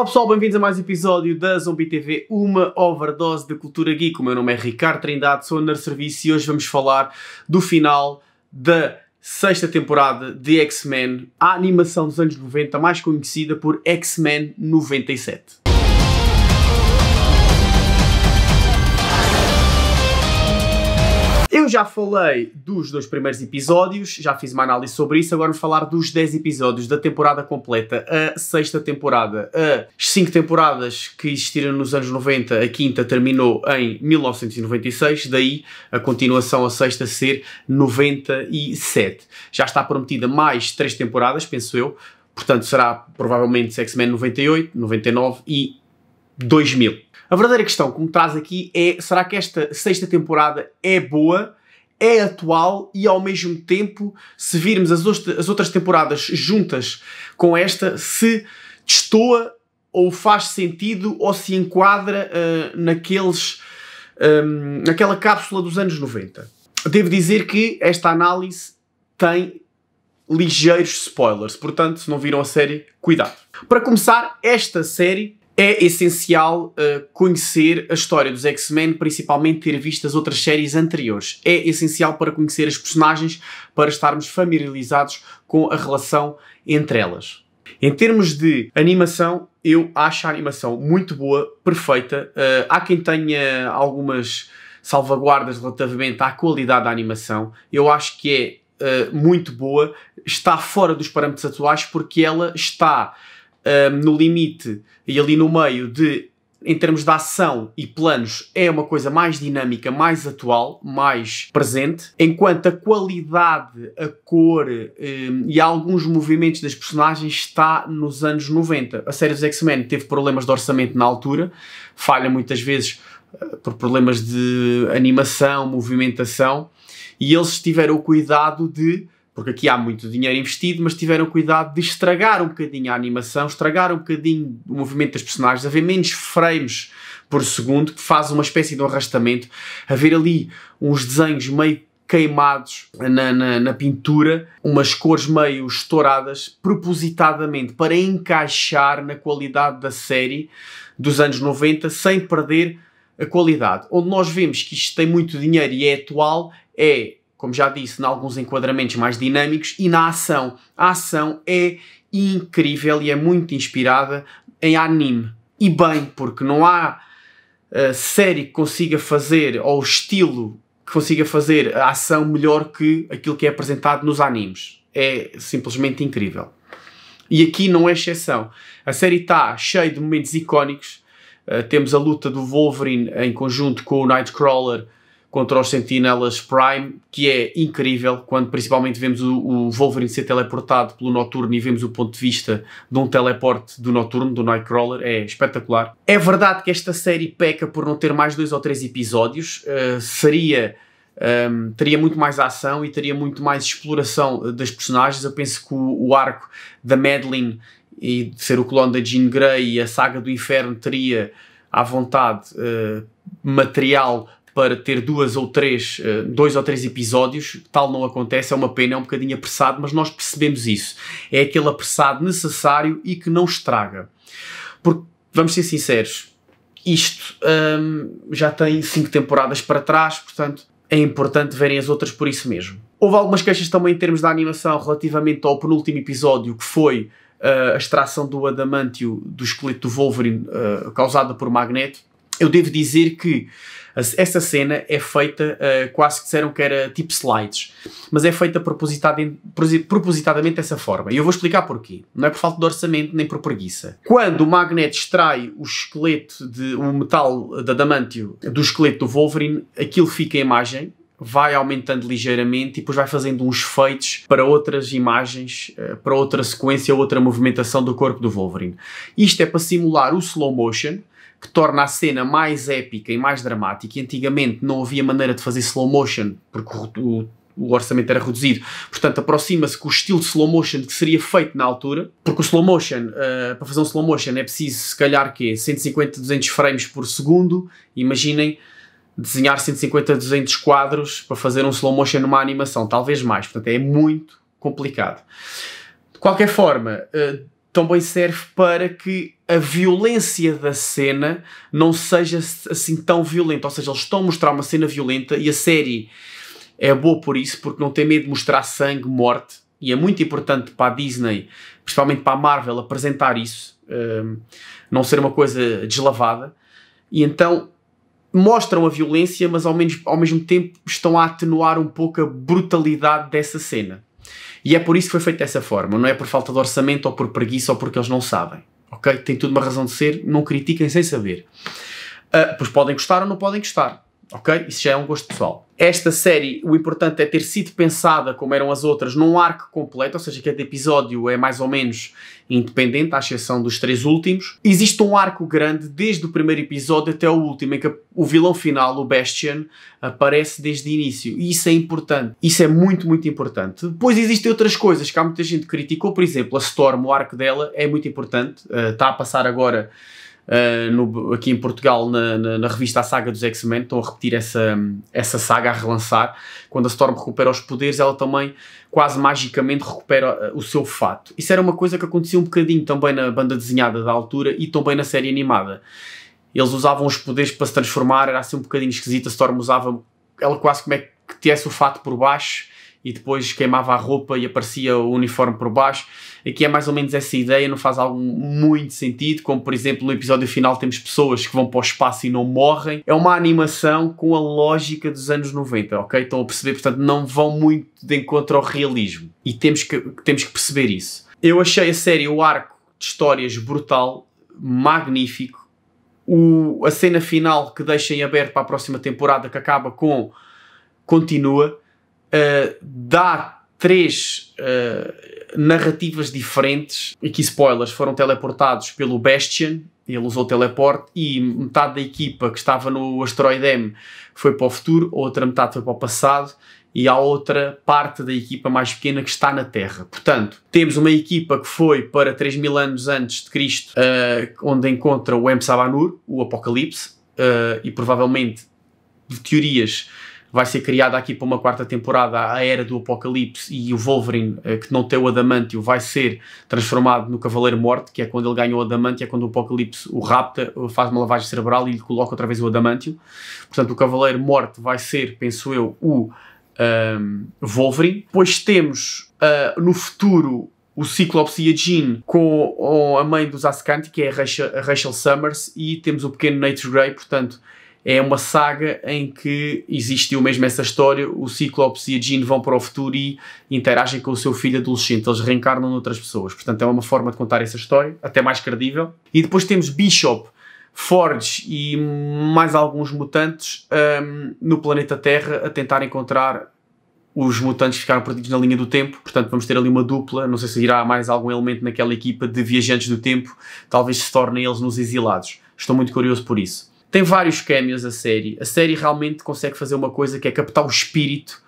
Olá pessoal, bem-vindos a mais um episódio da Zombie TV, uma overdose de cultura geek. O meu nome é Ricardo Trindade, sou nerd serviço e hoje vamos falar do final da sexta temporada de X-Men, a animação dos anos 90 mais conhecida por X-Men 97. Eu já falei dos dois primeiros episódios, já fiz uma análise sobre isso, agora vou falar dos 10 episódios da temporada completa, a sexta temporada. As 5 temporadas que existiram nos anos 90, a quinta terminou em 1996, daí a continuação, a sexta, ser 97. Já está prometida mais 3 temporadas, penso eu, portanto será provavelmente Sex men 98, 99 e 2000. A verdadeira questão que me traz aqui é: será que esta sexta temporada é boa? é atual e ao mesmo tempo, se virmos as, as outras temporadas juntas com esta, se destoa ou faz sentido ou se enquadra uh, naqueles, um, ehm, naquela cápsula dos anos 90. Devo dizer que esta análise tem ligeiros spoilers, portanto, se não viram a série, cuidado. Para começar, esta série é essencial uh, conhecer a história dos X-Men, principalmente ter visto as outras séries anteriores. É essencial para conhecer as personagens, para estarmos familiarizados com a relação entre elas. Em termos de animação, eu acho a animação muito boa, perfeita. Uh, há quem tenha algumas salvaguardas relativamente à qualidade da animação. Eu acho que é uh, muito boa, está fora dos parâmetros atuais porque ela está um, ehm, no limite e ali no meio de, em termos de ação e planos, é uma coisa mais dinâmica, mais atual, mais presente, enquanto a qualidade, a cor um, ehm, e alguns movimentos das personagens está nos anos 90. A série dos X-Men teve problemas de orçamento na altura, falha muitas vezes eh, por problemas de animação, movimentação, e eles tiveram o cuidado de porque aqui há muito dinheiro investido, mas tiveram cuidado de estragar um bocadinho a animação, estragar um bocadinho o movimento das personagens, haver menos frames por segundo, que faz uma espécie de um arrastamento, haver ali uns desenhos meio queimados na, na, na, pintura, umas cores meio estouradas, propositadamente para encaixar na qualidade da série dos anos 90 sem perder a qualidade. Onde nós vemos que isto tem muito dinheiro e é atual é como já disse, em alguns enquadramentos mais dinâmicos e na ação. A ação é incrível e é muito inspirada em anime. E bem, porque não há uh, série que consiga fazer, ou estilo que consiga fazer a ação melhor que aquilo que é apresentado nos animes. É simplesmente incrível. E aqui não é exceção. A série está cheia de momentos icónicos. Uh, temos a luta do Wolverine em conjunto com o Nightcrawler contra os sentinelas Prime, que é incrível quando principalmente vemos o, o, Wolverine ser teleportado pelo Noturno e vemos o ponto de vista de um teleporte do Noturno, do Nightcrawler, é espetacular. É verdade que esta série peca por não ter mais dois ou três episódios, uh, eh, seria... Um, ehm, teria muito mais ação e teria muito mais exploração eh, das personagens. Eu penso que o, o arco da Madeline e de ser o clone da Jean Grey e a saga do inferno teria à vontade uh, material para ter duas ou três, eh, dois ou três episódios, tal não acontece, é uma pena, é um bocadinho apressado, mas nós percebemos isso. É aquele apressado necessário e que não estraga. Porque, vamos ser sinceros, isto hum, já tem cinco temporadas para trás, portanto é importante verem as outras por isso mesmo. Houve algumas queixas também em termos da animação relativamente ao penúltimo episódio, que foi uh, a extração do adamantio do esqueleto do Wolverine uh, causada por Magneto eu devo dizer que essa cena é feita, uh, quase que disseram que era tipo slides, mas é feita propositadamente dessa forma. E eu vou explicar porquê. Não é por falta de orçamento nem por preguiça. Quando o Magneto extrai o esqueleto, de, o metal de adamantio do esqueleto do Wolverine, aquilo fica em imagem, vai aumentando ligeiramente e depois vai fazendo uns feitos para outras imagens, eh, para outra sequência, outra movimentação do corpo do Wolverine. Isto é para simular o slow motion, que torna a cena mais épica e mais dramática. E antigamente não havia maneira de fazer slow motion, porque o, o orçamento era reduzido. Portanto, aproxima-se com o estilo de slow motion que seria feito na altura, porque o slow motion, uh, para fazer um slow motion é preciso, se calhar, que 150, 200 frames por segundo. Imaginem desenhar 150, 200 quadros para fazer um slow motion numa animação, talvez mais. Portanto, é muito complicado. De qualquer forma, uh, também serve para que a violência da cena não seja assim tão violenta. Ou seja, eles estão a mostrar uma cena violenta e a série é boa por isso, porque não tem medo de mostrar sangue, morte. E é muito importante para a Disney, principalmente para a Marvel, apresentar isso, um, não ser uma coisa deslavada. E então mostram a violência, mas ao, menos, ao mesmo tempo estão a atenuar um pouco a brutalidade dessa cena. E é por isso que foi feito dessa forma, não é por falta de orçamento ou por preguiça ou porque eles não sabem. Ok? Tem tudo uma razão de ser, não critiquem sem saber. Uh, pois podem gostar ou não podem gostar ok? Isso já é um gosto pessoal. Esta série, o importante é ter sido pensada, como eram as outras, num arco completo, ou seja, cada episódio é mais ou menos independente, à exceção dos três últimos. Existe um arco grande desde o primeiro episódio até o último, em que o vilão final, o Bastion, aparece desde o início. E isso é importante. Isso é muito, muito importante. Depois existem outras coisas que há muita gente que criticou, por exemplo, a Storm, o arco dela é muito importante. Uh, eh, está a passar agora uh, no, aqui em Portugal na, na, na revista A Saga dos X-Men, estão a repetir essa, essa saga, a relançar. Quando a Storm recupera os poderes, ela também quase magicamente recupera eh, o seu fato. Isso era uma coisa que acontecia um bocadinho também na banda desenhada da altura e também na série animada. Eles usavam os poderes para se transformar, era assim um bocadinho esquisito. A Storm usava, ela quase como é que tivesse o fato por baixo e depois queimava a roupa e aparecia o uniforme por baixo. Aqui é mais ou menos essa ideia, não faz algo muito sentido, como por exemplo no episódio final temos pessoas que vão para o espaço e não morrem. É uma animação com a lógica dos anos 90, ok? Estão a perceber, portanto não vão muito de encontro ao realismo e temos que, temos que perceber isso. Eu achei a série o arco de histórias brutal, magnífico. O, a cena final que deixa em aberto para a próxima temporada que acaba com continua eh, dá três uh, narrativas diferentes. Aqui, spoilers, foram teleportados pelo Bastion, ele usou o teleporte, e metade da equipa que estava no Asteroid M foi para o futuro, outra metade foi para o passado, e há outra parte da equipa mais pequena que está na Terra. Portanto, temos uma equipa que foi para 3 mil anos antes de Cristo, uh, onde encontra o M. Sabanur, o Apocalipse, uh, e provavelmente teorias vai ser criada aqui para uma quarta temporada a Era do Apocalipse e o Wolverine, eh, que não tem o Adamantio, vai ser transformado no Cavaleiro Morte, que é quando ele ganha o Adamantio, é quando o Apocalipse o rapta, eh, faz uma lavagem cerebral e lhe coloca outra vez o Adamantio. Portanto, o Cavaleiro Morte vai ser, penso eu, o um, ehm, Wolverine. Depois temos uh, no futuro o Cyclops e a Jean com a mãe dos Ascanti, que é a Rachel, a Rachel Summers, e temos o pequeno Nate Grey, portanto é uma saga em que existiu mesmo essa história, o Ciclopes e a Jean vão para o futuro e interagem com o seu filho adolescente, eles reencarnam noutras pessoas, portanto é uma forma de contar essa história, até mais credível. E depois temos Bishop, Forge e mais alguns mutantes um, no planeta Terra a tentar encontrar os mutantes que ficaram perdidos na linha do tempo, portanto vamos ter ali uma dupla, não sei se irá mais algum elemento naquela equipa de viajantes do tempo, talvez se tornem eles nos exilados. Estou muito curioso por isso. Tem vários cameos a série. A série realmente consegue fazer uma coisa que é captar o espírito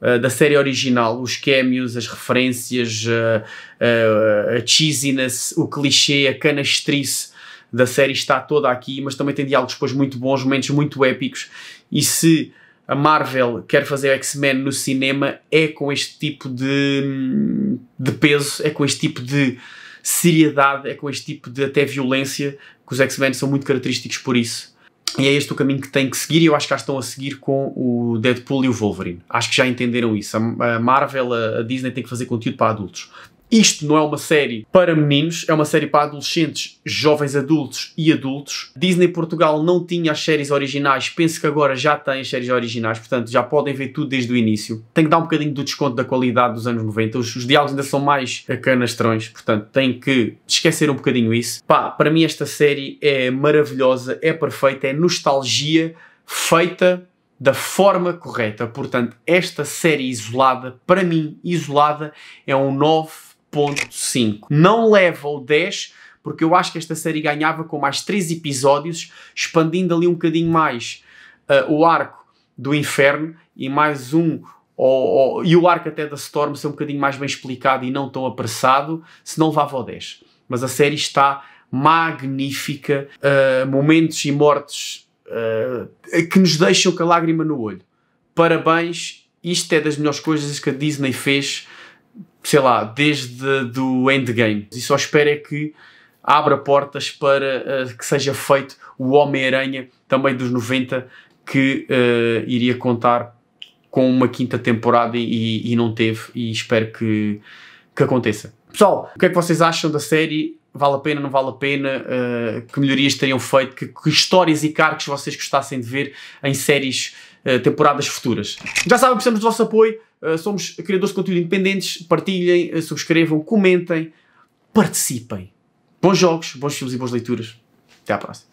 uh, da série original. Os cameos, as referências, uh, uh, a cheesiness, o clichê, a canastrice da série está toda aqui, mas também tem diálogos depois muito bons, momentos muito épicos. E se a Marvel quer fazer o X-Men no cinema, é com este tipo de, de peso, é com este tipo de seriedade, é com este tipo de até violência, que os X-Men são muito característicos por isso. E é este o caminho que tem que seguir, e eu acho que já estão a seguir com o Deadpool e o Wolverine. Acho que já entenderam isso. A Marvel, a Disney tem que fazer conteúdo para adultos. Isto não é uma série para meninos, é uma série para adolescentes, jovens adultos e adultos. Disney Portugal não tinha as séries originais, penso que agora já tem as séries originais, portanto já podem ver tudo desde o início. Tem que dar um bocadinho do desconto da qualidade dos anos 90, os, os diálogos ainda são mais eh, canastrões, portanto tem que esquecer um bocadinho isso. Pá, para mim esta série é maravilhosa, é perfeita, é nostalgia feita da forma correta. Portanto, esta série isolada, para mim, isolada, é um 9 9.5. Não leva o 10 porque eu acho que esta série ganhava com mais 3 episódios, expandindo ali um bocadinho mais uh, o arco do inferno e mais um ou, ou, e o arco até da Storm ser um bocadinho mais bem explicado e não tão apressado, se não levava ao 10. Mas a série está magnífica, uh, momentos e mortes uh, que nos deixam com a lágrima no olho. Parabéns, isto é das melhores coisas que a Disney fez sei lá, desde do Endgame. E só espero é que abra portas para uh, que seja feito o Homem-Aranha também dos 90 que uh, iria contar com uma quinta temporada e, e, não teve e espero que, que aconteça. Pessoal, o que é que vocês acham da série? Vale a pena, não vale a pena? Uh, que melhorias teriam feito? Que, que histórias e cargos vocês gostassem de ver em séries, temporadas futuras? Já sabem, precisamos do vosso apoio eh, somos criadores de conteúdo independentes. Partilhem, uh, subscrevam, comentem, participem. Bons jogos, bons filmes e boas leituras. Até à próxima.